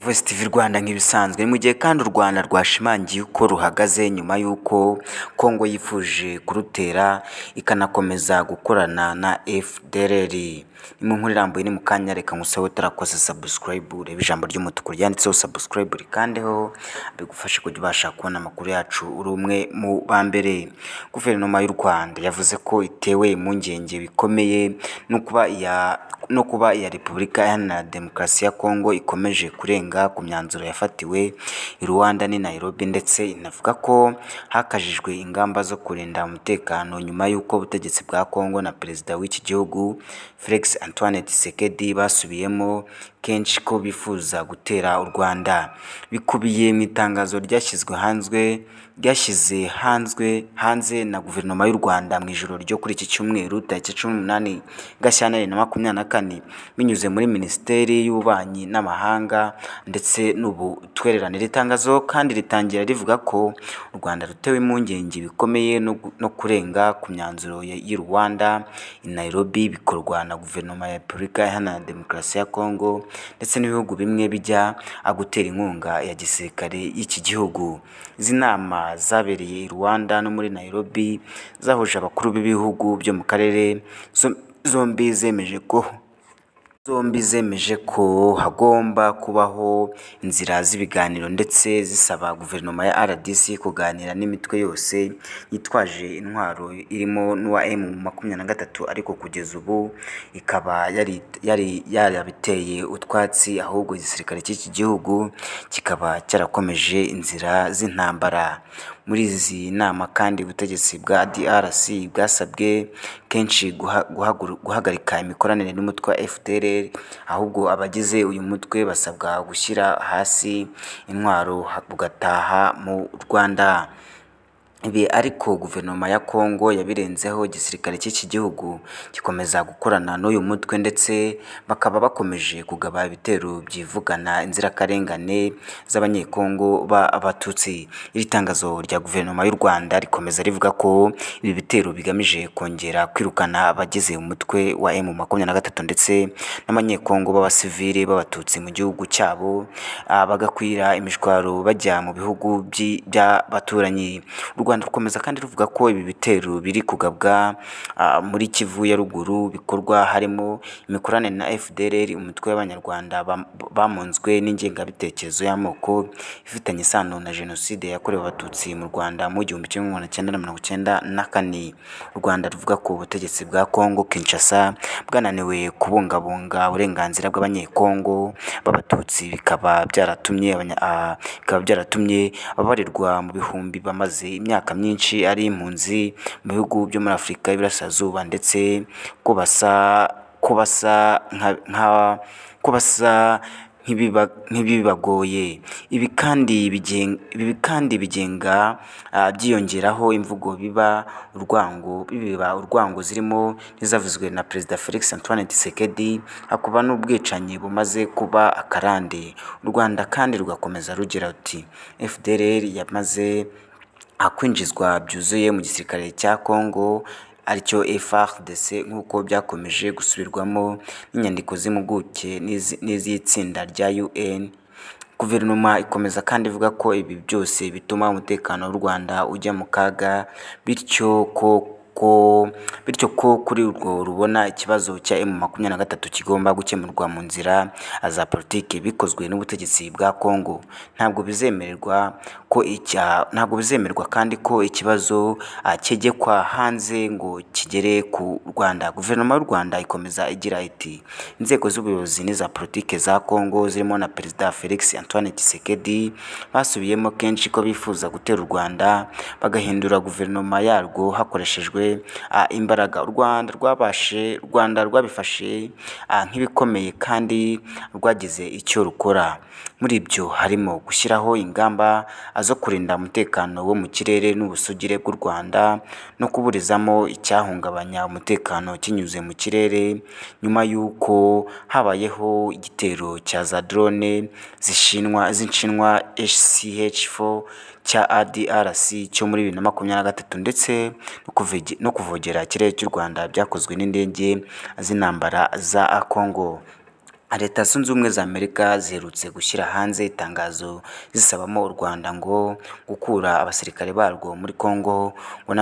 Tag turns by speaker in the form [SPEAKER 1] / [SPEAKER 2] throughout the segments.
[SPEAKER 1] Voice Rwanda nk'ibisanzwe mu gihe kandi u Rwanda rwashimangiye uko ruhagaze nyuma y'uko Kongo yifuje kurutera ikanakomeza gukorana na FDLR inkuru irambuye ni mu kanya reka nkuseho utarakoze sabusikarayibu urebe ijambo ry'umutuku ryanditseho subscribe rikandeho bigufashe kujya ubasha kubona amakuru yacu uri umwe mu ba mbere guverinoma y'u rwanda yavuze ko itewe impungenge bikomeye no kuba iya no kuba iya repubulika iharanira demokarasi ya kongo ikomeje kurenga ku myanzuro yafatiwe i rwanda n'i nairobi ndetse inavuga ko hakajijwe ingamba zo kurinda umutekano nyuma y'uko ubutegetsi bwa kongo na perezida w'iki gihugu felix Antoine Tshisekedi basubiyemo kenshi ko bifuza gutera u Rwanda bikubiye mu itangazo ryashyizwe hanzwe ryashyize hanzwe hanze na guverinoma y'u Rwanda mu ijoro ryo kuri iki cyumweru tariki cumi n'umunani Gashyantare na makumyabiri na kane binyuze muri Minisiteri y'Ububanyi n'Amahanga ndetse n'Ubutwererane iri tangazo kandi ritangira rivuga ko u Rwanda rutewe impungenge bikomeye no kurenga ku myanzuro y'i Rwanda i Nairobi bikorwa na guverinoma ya Repubulika Iharanira Demokarasi ya Kongo ndetse n'ibihugu bimwe bijya agutera inkunga ya gisirikare y'iki gihugu izi nama zabereye i Rwanda no muri Nairobi zahuje abakuru b'ibihugu byo mu karere zombi zemeje ko zombi zemeje ko hagomba kubaho inzira z'ibiganiro ndetse zisaba guverinoma ya RDC kuganira n'imitwe yose yitwaje intwaro irimo n'uwa m gatatu ariko kugeza ubu ikaba yari yari yarabiteye utwatsi ahubwo igisirikare cy'iki gihugu kikaba cyarakomeje inzira z'intambara muri izi nama kandi ubutegetsi bwa DRC bwasabwe kenshi guhagarika imikoranire n'umutwe wa FDLR ahubwo abagize uyu mutwe basabwa gushyira hasi intwaro bugataha mu Rwanda Ibi ariko guverinoma ya Congo yabirenzeho igisirikare cy'iki gihugu gikomeza gukorana n'uyu mutwe ndetse bakaba bakomeje kugaba ibitero byivugana inzirakarengane z'abanyekongo b'abatutsi. Iri tangazo rya guverinoma y'u Rwanda rikomeza rivuga ko ibi bitero bigamije kongera kwirukana abagize umutwe wa emu makumyabiri na gatatu ndetse n'abanyekongo b'abasivili b'abatutsi mu gihugu cyabo, ah, bagakwira imishwaro bajya mu bihugu by'abaturanyi. Rwanda rukomeza kandi ruvuga ko ibi bitero biri kugabwa ah, muri Kivu ya ruguru bikorwa harimo imikoranire na FDLR umutwe w'abanyarwanda bamunzwe n'ingengabitekerezo y'amoko ifitanye isano na jenoside yakorewe abatutsi mu Rwanda mu gihumbi kimwe magana cyenda na mirongo cyenda na kane u Rwanda ruvuga ko ubutegetsi bwa Congo Kinshasa bwananiwe kubungabunga uburenganzira bw'abanyekongo b'abatutsi bikaba byaratumye ah, bikaba byaratumye ababarirwa mu bihumbi bamaze imyaka imyaka myinshi ari impunzi mu bihugu byo muri Afurika y'Iburasirazuba ndetse ko basa ko basa ko basa nk'ibibagoye ibi kandi bigenga byiyongeraho imvugo biba urwango biba urwango zirimo n'izavuzwe na Perezida Felix Antoine Tshisekedi hakuba n'ubwicanyi bumaze kuba akarande u Rwanda kandi rugakomeza rugira ruti FDLR yamaze kwinjizwa byuzuye mu gisirikare cya Congo aricyo FARDC nk'uko byakomeje gusubirwamo n'inyandiko z'impuguke n'iz'itsinda rya UN Guverinoma ikomeza kandi ivuga ko ibi byose bituma umutekano w'u Rwanda ujya mu kaga bityo ko ko bityo ko kuri urwo rubona ikibazo cya M23 kigomba gukemurwa mu nzira za politiki bikozwe n'ubutegetsi bwa Congo ntabwo bizemererwa ko ntabwo bizemerwa kandi ko ikibazo kegekwa ah, hanze ngo kigere ku Rwanda guverinoma y'u Rwanda ikomeza igira iti inzego z'ubuyobozi n'iza politiki za Congo zirimo na perezida Felix Antoine Tshisekedi basubiyemo kenshi ko bifuza gutera u Rwanda bagahindura guverinoma yarwo hakoreshejwe ah, imbaraga u Rwanda rwabashe u Rwanda rwabifashe ah, nk'ibikomeye kandi rwagize icyo rukora muri ibyo harimo gushyiraho ingamba zo kurinda umutekano wo mu kirere n'ubusugire bw'u Rwanda no kuburizamo icyahungabanya umutekano kinyuze mu kirere nyuma y'uko habayeho igitero cya za drone zishinwa z'inshinwa HCH4 cya ADRC cyo muri bibiri na makumyabiri na gatatu ndetse no kuvogera ikirere cy'u Rwanda byakozwe n'indege z'intambara za Congo. leta zunze ubumwe za amerika ziherutse gushyira hanze itangazo zisabamo u rwanda ngo gukura abasirikare barwo muri congo ngo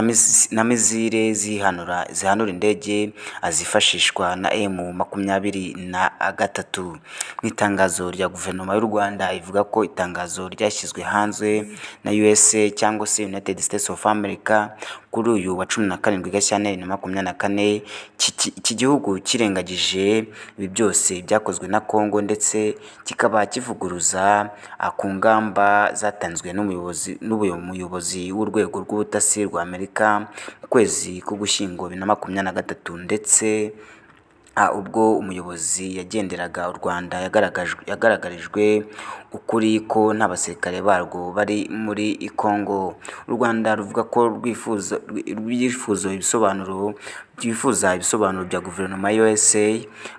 [SPEAKER 1] na mizire zihanura zihanura indege azifashishwa na emu makumyabiri na gatatu mu itangazo rya guverinoma y'u rwanda ivuga ko itangazo ryashyizwe hanze na usa cyangwa se united states of america kuri uyu wa cumi na karindwi Gashyantare na makumyabiri na kane iki gihugu kirengagije ibi byose byakozwe na Congo ndetse kikaba kivuguruza ku ngamba zatanzwe n'umuyobozi n'umuyobozi w'urwego rw'ubutasi rwa Amerika mu kwezi k'Ugushyingo bibiri na makumyabiri na gatatu ndetse ubwo umuyobozi yagenderaga u Rwanda yagaragarijwe ukuri ko n'abasirikare barwo bari muri Congo u Rwanda ruvuga ko rwifuza rwifuza ibisobanuro rwifuza ibisobanuro bya guverinoma ya USA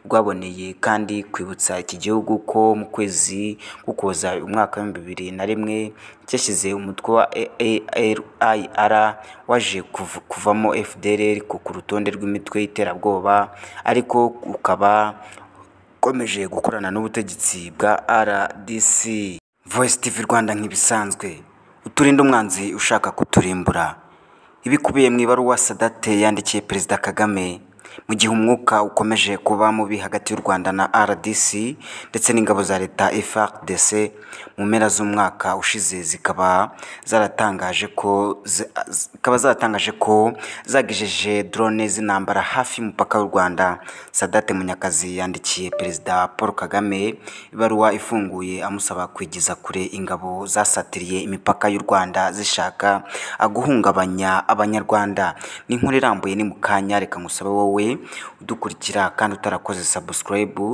[SPEAKER 1] rwaboneye kandi kwibutsa iki gihugu ko mu kwezi kukoza umwaka w'ibihumbi bibiri na rimwe cyashyize umutwe wa ALR waje kuvamo FDLR ku rutonde rw'imitwe y'iterabwoba ariko ukaba ikomeje gukorana n'ubutegetsi bwa rdc voice tv rwanda nk'ibisanzwe uturinde umwanzi ushaka kuturimbura ibikubiye mu ibaruwa sadate yandikiye perezida kagame mu gihe umwuka ukomeje kuba mubi hagati y'u rwanda na rdc ndetse n'ingabo za leta frdc mu mpera z'umwaka ushize zikaba zaratangaje ko zikaba zaratangaje ko zagejeje drone z'intambara hafi y'umupaka w'u rwanda sadate munyakazi yandikiye perezida paul kagame ibaruwa ifunguye amusaba kwigiza kure ingabo zasatiriye imipaka y'u rwanda zishaka guhungabanya abanyarwanda ni inkuru irambuye ni mu kanya reka ngusabe wowe wawe udukurikira kandi utarakoze sabusikarayibu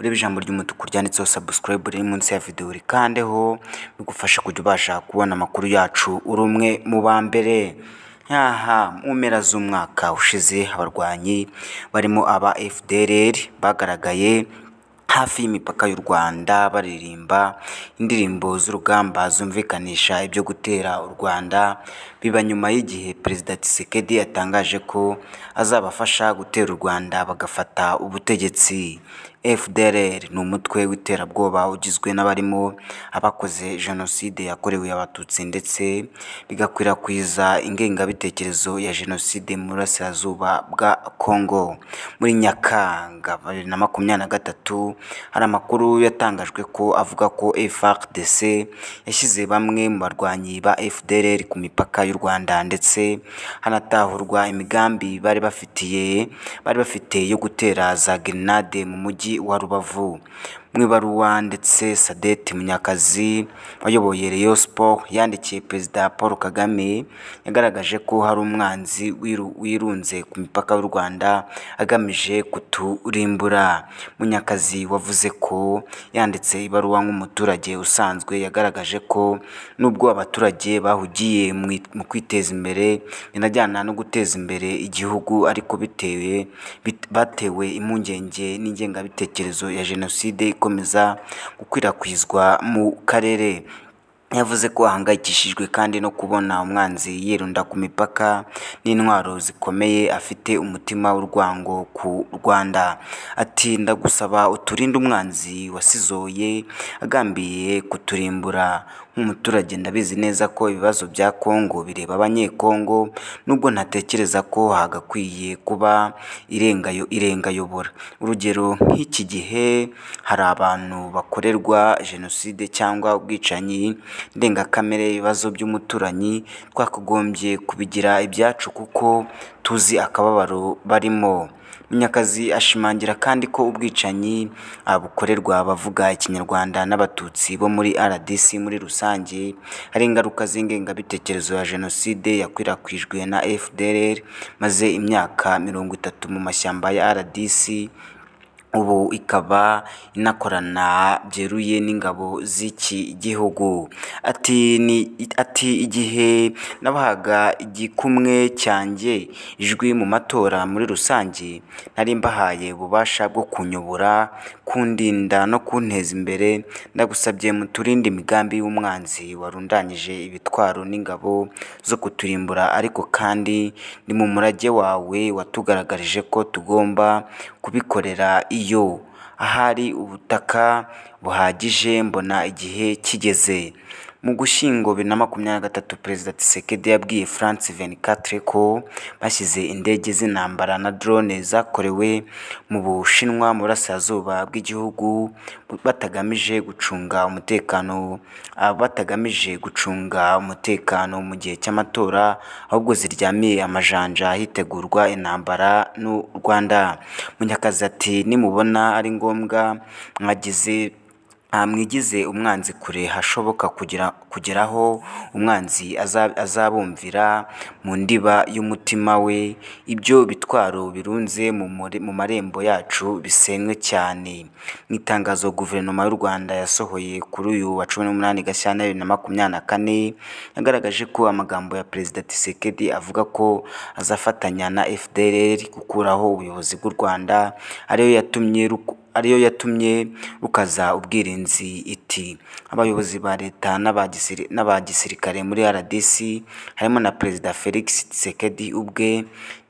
[SPEAKER 1] ureba ijambo ry'umutuku ryanditseho sabusikarayibu riri munsi ya videwo rikandeho bigufasha kujya ubasha kubona amakuru yacu uri umwe mu ba mbere nkaha mu mpera z'umwaka ushize abarwanyi barimo aba FDLR bagaragaye hafi y'imipaka y'u Rwanda baririmba indirimbo z'urugamba zumvikanisha ibyo gutera u Rwanda biba nyuma y'igihe Perezida Tisekedi yatangaje ko azabafasha gutera u Rwanda bagafata ubutegetsi FDLR ni umutwe w'iterabwoba ugizwe n'abarimo abakoze jenoside yakorewe abatutsi ndetse bigakwirakwiza ingengabitekerezo ya jenoside mu burasirazuba bwa Congo. Muri Nyakanga bibiri na makumyabiri na gatatu hari amakuru yatangajwe ko avuga ko FARDC yashyize bamwe mu barwanyi ba FDLR ku mipaka y'u Rwanda ndetse hanatahurwa imigambi bari bafitiye bari bafite yo gutera za grenade mu mujyi wa Rubavu mu ibaruwa ndetse Sadette Munyakazi wayoboye Rayon Sports yandikiye Perezida Paul Kagame yagaragaje ko hari umwanzi wirunze ku mipaka y'u Rwanda agamije kuturimbura Munyakazi wavuze ko yanditse ibaruwa nk'umuturage usanzwe yagaragaje ko nubwo abaturage bahugiye mu kwiteza imbere binajyana no guteza imbere igihugu ariko bitewe batewe impungenge n'ingengabitekerezo ya jenoside ikomeza gukwirakwizwa mu karere yavuze ko ahangayikishijwe kandi no kubona umwanzi yirunda ku mipaka n'intwaro zikomeye afite umutima w'urwango ku Rwanda ati ndagusaba uturinde umwanzi wasizoye agambiriye kuturimbura nk'umuturage ndabizi neza ko ibibazo bya Kongo bireba abanyekongo nubwo ntatekereza ko hagakwiye kuba irengayo irengayobora urugero nk'iki gihe hari abantu bakorerwa jenoside cyangwa ubwicanyi ndengakamere ibibazo by'umuturanyi twakagombye kubigira ibyacu kuko tuzi akababaro barimo Munyakazi ashimangira kandi ko ubwicanyi ah, bukorerwa abavuga Ikinyarwanda n'Abatutsi bo muri RDC muri rusange hari ingaruka z'ingengabitekerezo ya Jenoside yakwirakwijwe na FDLR maze imyaka mirongo itatu mu mashyamba ya RDC. ubu ikaba inakorana byeruye n'ingabo z'iki gihugu ati ati igihe nabahaga igikumwe cyanjye ijwi mu matora muri rusange nari mbahaye ububasha bwo kunyobora kundinda no kunteza imbere ndagusabye muturinde imigambi y'umwanzi warundanyije ibitwaro n'ingabo zo kuturimbura ariko kandi ni mu murage wawe watugaragarije ko tugomba kubikorera iyi yo ahari ubutaka buhagije mbona igihe kigeze mu gushyingo bibiri na makumyabiri na gatatu perezida Tshisekedi yabwiye France 24 ko bashyize indege z'intambara na drone zakorewe mu Bushinwa mu burasirazuba bw'igihugu batagamije gucunga umutekano ah, batagamije gucunga umutekano mu gihe cy'amatora ahubwo ziryamiye amajanja hitegurwa intambara n'u Rwanda Munyakazi ati nimubona ari ngombwa mwagize ntamwigize umwanzi kure hashoboka kugeraho umwanzi azabumvira mu ndiba y'umutima we ibyo bitwaro birunze mu marembo yacu bisenywe cyane mu itangazo guverinoma y'u Rwanda yasohoye kuri uyu wa cumi n'umunani Gashyantare bibiri na makumyabiri na kane yagaragaje ko amagambo ya Perezida Tshisekedi avuga ko azafatanya na FDLR gukuraho ubuyobozi bw'u Rwanda ariyo yatumye ariyo yatumye rukaza ubwirinzi iti abayobozi ba leta n'aba gisirikare muri RDC harimo na perezida Felix Tshisekedi ubwe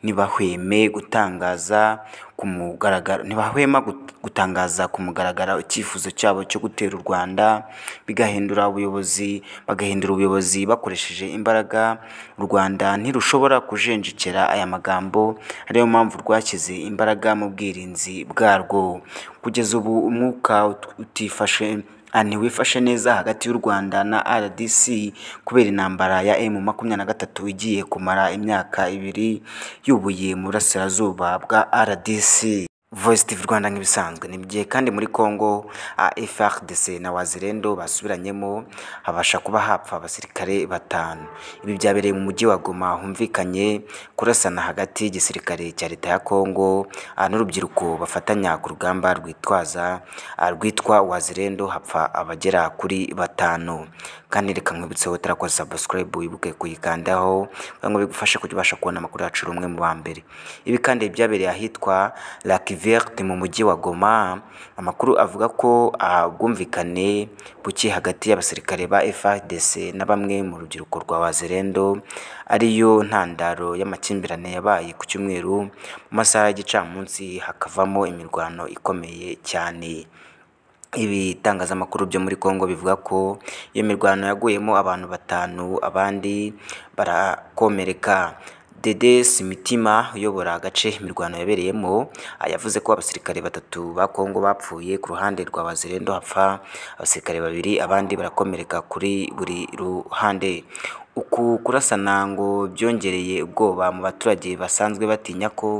[SPEAKER 1] ntibahweme gutangaza ku mugaragaro ntibahwema gutangaza ku mugaragaro icyifuzo cyabo cyo gutera u Rwanda bigahindura ubuyobozi bagahindura ubuyobozi bakoresheje imbaraga u Rwanda ntirushobora kujenjekera aya magambo ariyo mpamvu rwashyize imbaraga mu bwirinzi bwarwo kugeza ubu umwuka utifashe Ah, ntiwifashe neza hagati y'u Rwanda na RDC kubera intambara ya m gatatu igiye kumara imyaka ibiri yubuye mu burasirazuba bwa RDC Voice TV Rwanda nk'ibisanzwe ni gihe kandi muri Congo ah, FARDC na Wazirendo basubiranyemo habasha kuba hapfa abasirikare batanu ibi byabereye mu mujyi wa Goma humvikanye kurasana hagati y'igisirikare cya leta ya Congo ah, n'urubyiruko bafatanya ku rugamba rwitwaza ah, rwitwa Wazirendo hapfa abagera kuri batanu kandi reka nkwibutseho utarakoze subscribe wibuke kuyikandaho kugira ngo bigufashe kujya ubasha kubona amakuru yacu rumwe mu ba mbere ibi kandi byabereye ahitwa Lakiv Verte mu mujyi wa Goma amakuru avuga ko ubwumvikane buke hagati y'abasirikare ba FARDC na bamwe mu rubyiruko rwa Wazalendo ariyo ntandaro y'amakimbirane yabaye ku cyumweru mu masaha y'igicamunsi hakavamo imirwano ikomeye cyane ibitangazamakuru byo muri Congo bivuga ko iyo mirwano yaguyemo abantu batanu abandi barakomereka Dede Simitima uyobora agace imirwano yabereyemo yavuze ko abasirikare batatu ba Kongo bapfuye ku ruhande rwa Bazirendo hapfa abasirikare babiri abandi barakomereka kuri buri ruhande Uku kurasana ngo byongereye ubwoba mu baturage basanzwe batinya ko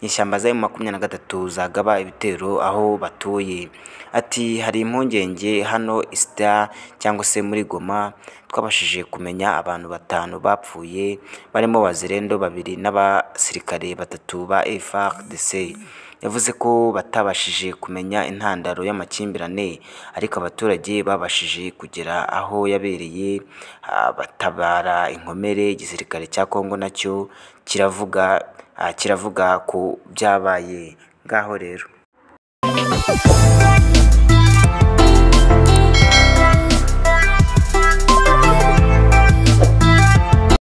[SPEAKER 1] inyeshyamba za M23 zagaba ibitero aho batuye ati “Hari impungenge hano i cyangwa se muri Goma twabashije kumenya abantu batanu bapfuye barimo bazirendo babiri n'abasirikare batatu ba FARDC yavuze ko batabashije kumenya intandaro y'amakimbirane ariko abaturage babashije kugera aho yabereye batabara inkomere igisirikare cya Kongo nacyo kiravuga kiravuga ku byabaye ngaho rero